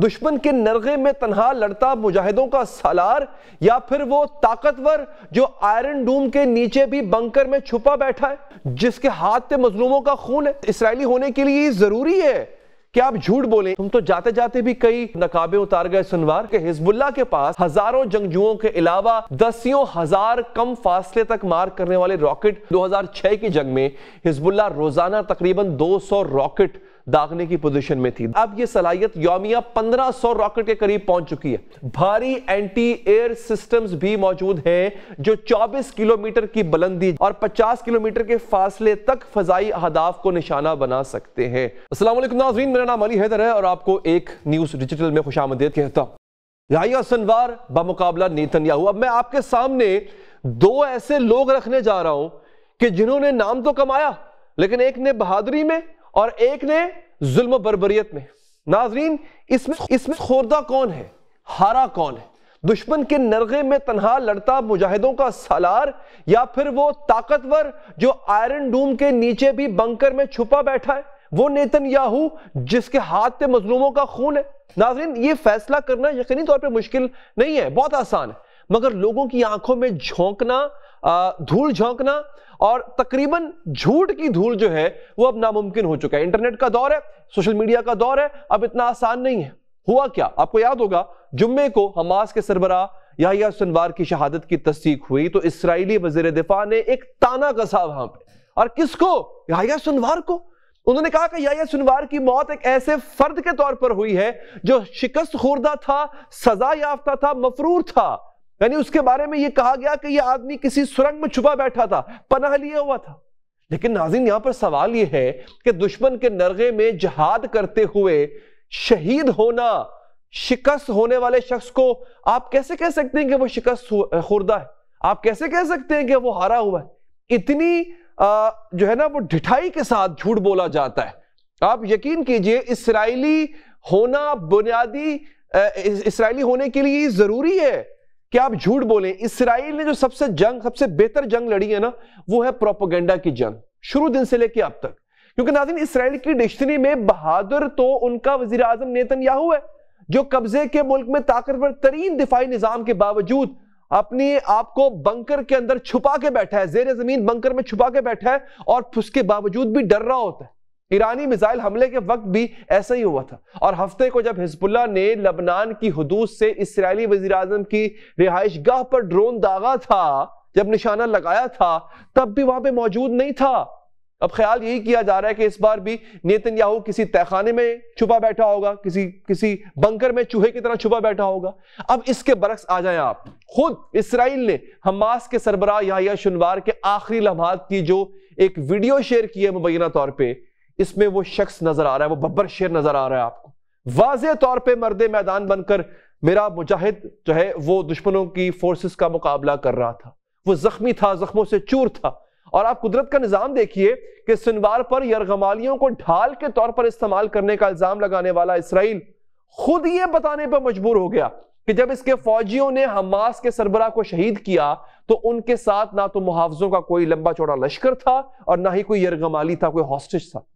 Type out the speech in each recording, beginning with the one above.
दुश्मन के नरगे में तनहा लड़ता मुजाहिदों का सालार या फिर वो ताकतवर जो आयरन डूम के नीचे भी बंकर में छुपा बैठा है जिसके हाथ पे मजलूमों का खून है इसराइली होने के लिए जरूरी है कि आप झूठ बोले तुम तो जाते जाते भी कई नकाबे उतार गए सुनवार के हिजबुल्ला के पास हजारों जंगजुओं के अलावा दसियों हजार कम फासले तक मार करने वाले रॉकेट 2006 की जंग में हिजबुल्ला रोजाना तकरीबन 200 रॉकेट दागने की पोजीशन में थी अब यह सलाहियत योमिया 1500 रॉकेट के करीब पहुंच चुकी है भारी एंटी एयर सिस्टम्स भी मौजूद हैं जो 24 किलोमीटर की बुलंदी और 50 किलोमीटर के फासले तक फजाई अहदाफ को निशाना बना सकते हैं असला नाजरीन मेरा नाम अली हैदर है और आपको एक न्यूज डिजिटल में खुश आमदेद कहता हूं सनवार बमुकाबला नीतन याहू अब मैं आपके सामने दो ऐसे लोग रखने जा रहा हूं कि जिन्होंने नाम तो कमाया लेकिन एक ने बहादुरी में और एक ने जुल्म बरबरीत में नाजरीन इसमें इसमें खोरदा कौन है हारा कौन है दुश्मन के नरगे में तनहा लड़ता मुजाहिदों का सलार या फिर वो ताकतवर जो आयरन डूम के नीचे भी बंकर में छुपा बैठा है वो नेतन याहू जिसके हाथ पे मजलूमों का खून है नाजरीन ये फैसला करना यकीनी तौर पर मुश्किल नहीं है बहुत आसान है मगर लोगों की आंखों में झोंकना धूल झोंकना और तकरीबन झूठ की धूल जो है वो अब नामुमकिन हो चुका है इंटरनेट का दौर है सोशल मीडिया का दौर है अब इतना आसान नहीं है हुआ क्या आपको याद होगा जुम्मे को हमास के सरबरा या सनवार की शहादत की तस्दीक हुई तो इसराइली वजीर दिफा ने एक ताना कसा वहां पर और किसको याहिया सुनवार को उन्होंने कहा कि याया सुनवार की मौत एक ऐसे फर्द के तौर पर हुई है जो शिकस्त खोरदा था सजा याफ्ता था मफरूर था यानी उसके बारे में यह कहा गया कि यह आदमी किसी सुरंग में छुपा बैठा था पनाह लिए हुआ था लेकिन नाजिन यहां पर सवाल यह है कि दुश्मन के नरगे में जहाद करते हुए शहीद होना शिकस्त होने वाले शख्स को आप कैसे कह सकते हैं कि वो शिकस्त खुर्दा है आप कैसे कह सकते हैं कि वो हारा हुआ है इतनी आ, जो है ना वो ढिठाई के साथ झूठ बोला जाता है आप यकीन कीजिए इसराइली होना बुनियादी इसराइली होने के लिए जरूरी है कि आप झूठ बोले इसराइल ने जो सबसे जंग सबसे बेहतर जंग लड़ी है ना वो है प्रोपोगेंडा की जंग शुरू दिन से लेके अब तक क्योंकि नाजिन इसराइल की डिक्शनरी में बहादुर तो उनका वजीर आजम नेतन याहू है जो कब्जे के मुल्क में ताकतवर तरीन दिफाई निजाम के बावजूद अपने आप को बंकर के अंदर छुपा के बैठा है जेर जमीन बंकर में छुपा के बैठा है और उसके बावजूद भी डर रहा होता है ईरानी मिसाइल हमले के वक्त भी ऐसा ही हुआ था और हफ्ते को जब हिजबुल्ला ने लबनान की हदूद से इसराइली वजीर की रिहाइश गाह पर ड्रोन दागा था जब निशाना लगाया था तब भी वहां पर मौजूद नहीं था अब ख्याल यही किया जा रहा है कि इस बार भी नेतन याहू किसी तहखाने में छुपा बैठा होगा किसी किसी बंकर में चूहे की तरह छुपा बैठा होगा अब इसके बरक्स आ जाए आप खुद इसराइल ने हमास के सरबराह याहिया शनवार के आखिरी लम्हात की जो एक वीडियो शेयर की है मुबैना तौर पर इसमें वो शख्स नजर आ रहा है वो बब्बर शेर नजर आ रहा है आपको वाज तौर पर मर्द मैदान बनकर मेरा मुजाहिद जो है वो दुश्मनों की फोर्सेस का मुकाबला कर रहा था वो जख्मी था जख्मों से चूर था और आप कुदरत का निज़ाम देखिए कि सुनवार पर यरगमालियों को ढाल के तौर पर इस्तेमाल करने का इल्ज़ाम लगाने वाला इसराइल खुद ये बताने पर मजबूर हो गया कि जब इसके फौजियों ने हमास के सरबरा को शहीद किया तो उनके साथ ना तो मुहावजों का कोई लंबा चौड़ा लश्कर था और ना ही कोई यरगमाली था कोई हॉस्टेज था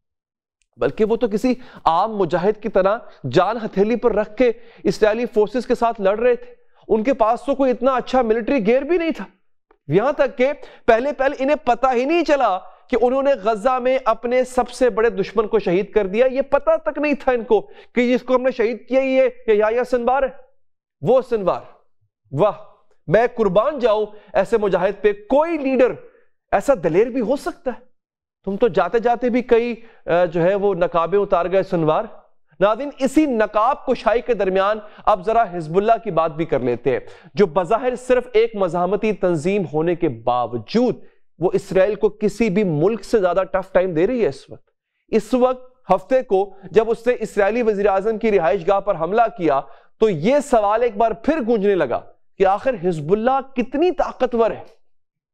बल्कि वो तो किसी आम मुजाहिद की तरह जान हथेली पर रख के इसराइली फोर्सेस के साथ लड़ रहे थे उनके पास तो कोई इतना अच्छा मिलिट्री गेयर भी नहीं था यहां तक के पहले पहले इन्हें पता ही नहीं चला कि उन्होंने गजा में अपने सबसे बड़े दुश्मन को शहीद कर दिया ये पता तक नहीं था इनको कि जिसको हमने शहीद किया ये या, या सिनवार है वो सिनवार वाह मैं कुर्बान जाऊं ऐसे मुजाहिद पे कोई लीडर ऐसा दलेर भी हो सकता है तुम तो जाते जाते भी कई जो है वो नकाबे उतार गए सुनवार नादिन इसी नकाब कुशाई के दरमियान अब जरा हिजबुल्ला की बात भी कर लेते हैं जो बाहर सिर्फ एक मजामती तंजीम होने के बावजूद वो इसराइल को किसी भी मुल्क से ज्यादा टफ टाइम दे रही है इस वक्त इस वक्त हफ्ते को जब उसने इसराइली वजीर अजम की रिहाइश गाह पर हमला किया तो यह सवाल एक बार फिर गूंजने लगा कि आखिर हिजबुल्ला कितनी ताकतवर है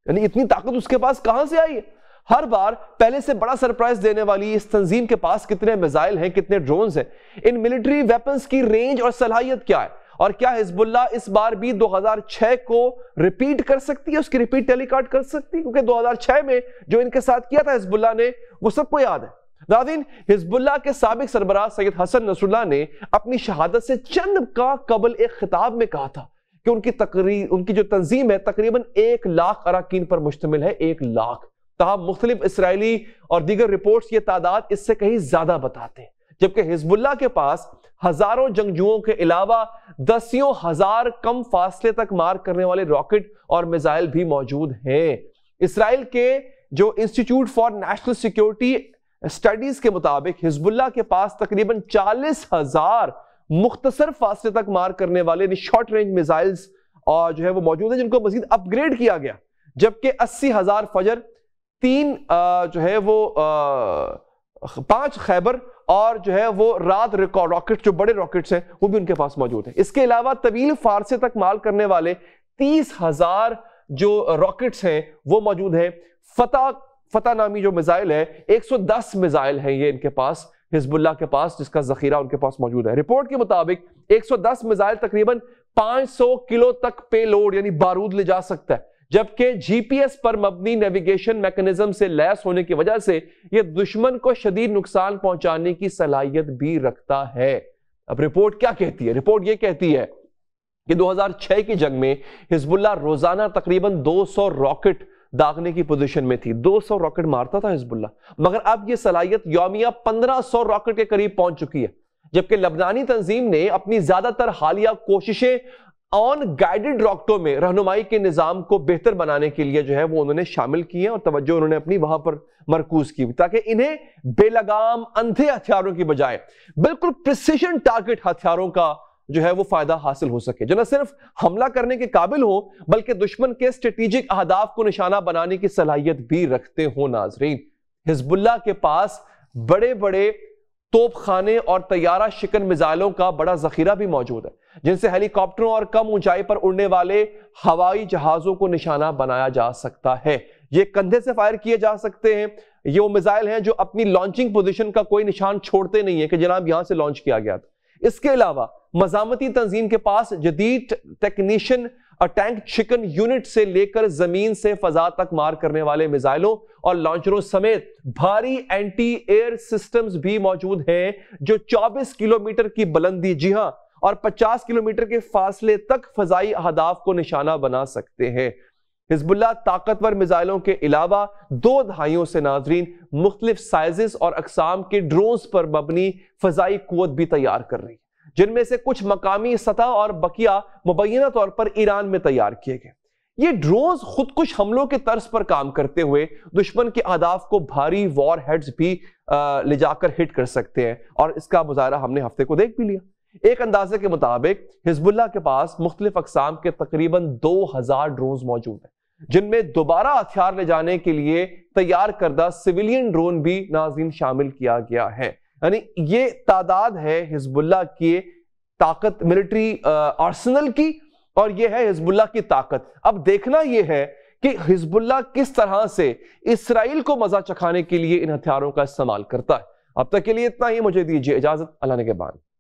यानी इतनी ताकत उसके पास कहां से आई है हर बार पहले से बड़ा सरप्राइज देने वाली इस तंजीम के पास कितने मिसाइल हैं कितने ड्रोन हैं इन मिलिट्री वेपन्स की रेंज और सलाहियत क्या है और क्या हिजबुल्ला इस बार भी 2006 को रिपीट कर सकती है उसकी रिपीट टेलीकार्ड कर सकती है क्योंकि 2006 में जो इनके साथ किया था हिजबुल्ला ने वो सबको याद है नादिन हिजबुल्ला के सबक सरबराह सैयद हसन नसुल्ला ने अपनी शहादत से चंद का कबल एक खिताब में कहा था कि उनकी तकरीर उनकी जो तंजीम है तकरीबन एक लाख अरकान पर मुश्तमिल है एक लाख तहम मुख्तलिफ इसराइली और दीगर रिपोर्ट ये तादाद इससे कहीं ज्यादा बताते हैं जबकि हिजबुल्ला के पास हजारों जंगजुओं के अलावा दसियों हजार कम फासले तक मार करने वाले रॉकेट और मिसाइल भी मौजूद हैं इसराइल के जो institute for national security studies के मुताबिक हिजबुल्ला के पास तकरीबन चालीस हजार मुख्तसर फासले तक मार करने वाले शॉर्ट रेंज मिजाइल्स और जो है वो मौजूद है जिनको मजीद अपग्रेड किया गया जबकि अस्सी हजार फजर तीन जो है वो पांच खैबर और जो है वो रात रॉकेट जो बड़े रॉकेट्स हैं वो भी उनके पास मौजूद हैं इसके अलावा तवील फारसे तक माल करने वाले तीस हजार जो रॉकेट्स हैं वो मौजूद हैं फता फता नामी जो मिसाइल है 110 मिसाइल हैं ये इनके पास हिजबुल्ला के पास जिसका जखीरा उनके पास मौजूद है रिपोर्ट के मुताबिक 110 मिसाइल तकरीबन 500 किलो तक पे लोड यानी बारूद ले जा सकता है जबकि जीपीएस पर मबनी नेविगेशन मैकेनिज्म से लैस होने की वजह से यह दुश्मन को शदीद नुकसान पहुंचाने की सलाहियत भी रखता है अब रिपोर्ट क्या कहती है रिपोर्ट यह कहती है कि 2006 की जंग में हिजबुल्ला रोजाना तकरीबन 200 रॉकेट दागने की पोजीशन में थी 200 रॉकेट मारता था हिजबुल्ला मगर अब यह सलाहियत योमिया 1500 रॉकेट के करीब पहुंच चुकी है जबकि लबनानी तंजीम ने अपनी ज्यादातर हालिया कोशिशें ऑन गाइडेड रॉकटों में रहनुमाई के निज़ाम को बेहतर बनाने के लिए जो है वो उन्होंने शामिल किए और तवज्जो उन्होंने अपनी वहां पर मरकूज की ताकि इन्हें बेलगाम अंधे हथियारों की बजाय बिल्कुल प्रिसिशन टारगेट हथियारों का जो है वो फायदा हासिल हो सके जो न सिर्फ हमला करने के काबिल हो बल्कि दुश्मन के स्ट्रेटेजिक अहदाफ को निशाना बनाने की सलाहियत भी रखते हो नाजरीन हिजबुल्ला के पास बड़े बड़े तोपखाने और तैयारा शिकन मिजाइलों का बड़ा जखीरा भी मौजूद है जिनसे हेलीकॉप्टरों और कम ऊंचाई पर उड़ने वाले हवाई जहाजों को निशाना बनाया जा सकता है ये कंधे से फायर किए जा सकते हैं ये वो मिसाइल हैं जो अपनी लॉन्चिंग पोजीशन का कोई निशान छोड़ते नहीं है कि जनाब यहां से लॉन्च किया गया था इसके अलावा मजामती तंजीम के पास जदीद टेक्नीशियन टैंक चिकन यूनिट से लेकर जमीन से फजा तक मार करने वाले मिसाइलों और लॉन्चरों समेत भारी एंटी एयर सिस्टम्स भी मौजूद हैं जो 24 किलोमीटर की बुलंदी जी हां और 50 किलोमीटर के फासले तक फजाई अहदाफ को निशाना बना सकते हैं हिजबुल्ला ताकतवर मिसाइलों के अलावा दो दहाइयों से नाजरीन मुख्तलिफ साइजेस और अकसाम के ड्रोन पर मबनी फजाई कुत भी तैयार कर रही है जिनमें से कुछ मकामी सतह और बकिया मुबैना तौर पर ईरान में तैयार किए गए ये ड्रोन खुदकुश हमलों के तर्ज पर काम करते हुए दुश्मन के आदाफ को भारी वॉर हेड्स भी ले जाकर हिट कर सकते हैं और इसका मुजाहरा हमने हफ्ते को देख भी लिया एक अंदाजे के मुताबिक हिजबुल्ला के पास मुख्तलिफ अकसाम के तकरीबन दो हजार ड्रोन मौजूद हैं जिनमें दोबारा हथियार ले जाने के लिए तैयार करदा सिविलियन ड्रोन भी नाजीन शामिल किया गया है यानी ये तादाद है हिजबुल्ला की ताकत मिलिट्री आर्सनल की और ये है हिजबुल्ला की ताकत अब देखना ये है कि हिजबुल्ला किस तरह से इसराइल को मजा चखाने के लिए इन हथियारों का इस्तेमाल करता है अब तक के लिए इतना ही मुझे दीजिए इजाजत अल्लाह ने के बाद